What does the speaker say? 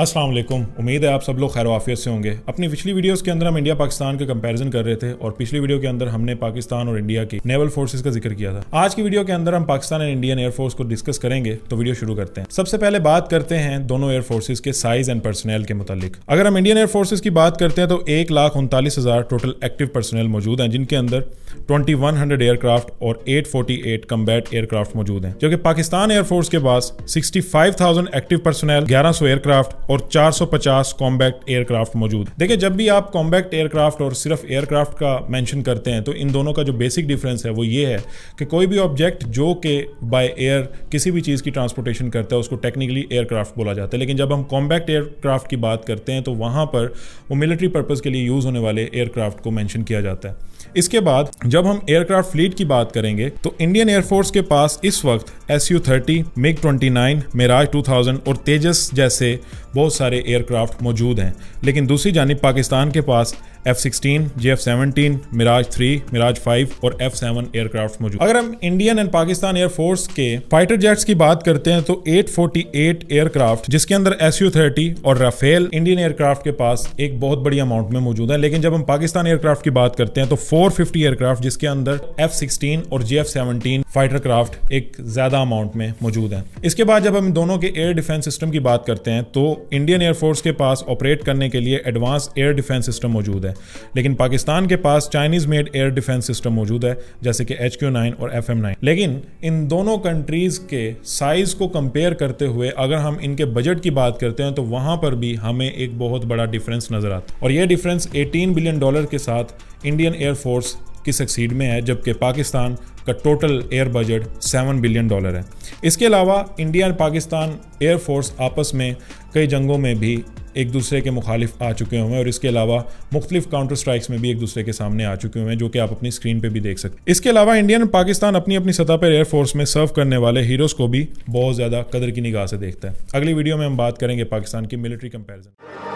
असलम उम्मीद है आप सब लोग खैर वाफियत से होंगे अपनी पिछली वीडियोस के अंदर हम इंडिया पाकिस्तान का कंपैरिजन कर रहे थे और पिछली वीडियो के अंदर हमने पाकिस्तान और इंडिया की नेवल फोर्सेस का जिक्र किया था आज की वीडियो के अंदर हम पाकिस्तान एंड इंडियन एयरफोर्स को डिस्कस करेंगे तो वीडियो शुरू करते हैं सबसे पहले बात करते हैं दोनों एयरफोर्सेज के साइज एंड पर्सनल के मुतालिक अगर हम इंडियन एयरफोर्सेज की बात करते हैं तो एक लाख उनतालीस हजार टोटल एक्टिव पर्सनल मौजूद हैं जिनके अंदर ट्वेंटी वन एयरक्राफ्ट और एट फोर्टी एट एयरक्राफ्ट मौजूद हैं जो कि पाकिस्तान एयरफोर्स के पास sixty five thousand active personnel ग्यारह सौ एयरक्राफ्ट और 450 कॉम्बैक्ट एयरक्राफ्ट मौजूद देखिए जब भी आप कॉम्बैक्ट एयरक्राफ्ट और सिर्फ एयरक्राफ्ट का मेंशन करते हैं तो इन दोनों का जो बेसिक डिफरेंस है वो ये है कि कोई भी ऑब्जेक्ट जो कि बाय एयर किसी भी चीज़ की ट्रांसपोर्टेशन करता है उसको टेक्निकली एयरक्राफ्ट बोला जाता है लेकिन जब हम कॉम्बैक्ट एयरक्राफ्ट की बात करते हैं तो वहाँ पर वो मिलिट्री पर्पज़ के लिए यूज़ होने वाले एयरक्राफ्ट को मैंशन किया जाता है इसके बाद जब हम एयरक्राफ्ट फ्लीट की बात करेंगे तो इंडियन एयरफोर्स के पास इस वक्त S U thirty MiG twenty nine Mirage two thousand और तेजस जैसे बहुत सारे एयरक्राफ्ट मौजूद हैं लेकिन दूसरी जानब पाकिस्तान के पास F sixteen J F seventeen Mirage three Mirage five और एफ सेवन एयरक्राफ्ट मौजूद अगर हम इंडियन एंड पाकिस्तान एयरफोर्स के फाइटर जेट्स की बात करते हैं तो 848 एयरक्राफ्ट जिसके अंदर एस यू थर्टी और राफेल इंडियन एयरक्राफ्ट के पास एक बहुत बड़ी अमाउंट में मौजूद है लेकिन जब हम पाकिस्तान एयरक्राफ्ट की बात करते हैं तो 450 एयरक्राफ्ट जिसके अंदर एफ सिक्सटीन और J F seventeen fighter craft एक ज्यादा अमाउंट में मौजूद है इसके बाद जब हम दोनों के एयर डिफेंस सिस्टम की बात करते हैं तो इंडियन एयरफोर्स के पास ऑपरेट करने के लिए एडवांस एयर डिफेंस सिस्टम मौजूद है है लेकिन पाकिस्तान के पास Chinese made air defence system मौजूद है जैसे कि एच क्यू नाइन और एफ एम नाइन लेकिन इन दोनों कंट्रीज के साइज को कंपेयर करते हुए अगर हम इनके बजट की बात करते हैं तो वहां पर भी हमें एक बहुत बड़ा डिफरेंस नजर आता और यह डिफरेंस 18 बिलियन डॉलर के साथ इंडियन एयरफोर्स की सक्सीड में है जबकि पाकिस्तान का total air budget seven billion dollar है इसके अलावा इंडिया और पाकिस्तान एयरफोर्स आपस में कई जंगों में भी एक दूसरे के मुखालिफ आ चुके हुए हैं और इसके अलावा मुख्तलिफ काउंटर स्ट्राइक्स में भी एक दूसरे के सामने आ चुके हुए हैं जो कि आप अपनी स्क्रीन पर भी देख सकते हैं इसके अलावा इंडियन और पाकिस्तान अपनी अपनी सतह पर एयरफोर्स में सर्व करने वाले हीरोज़ को भी बहुत ज़्यादा कदर की निगाह से देखता है अगली वीडियो में हम बात करेंगे पाकिस्तान की मिलिट्री कंपेरिजन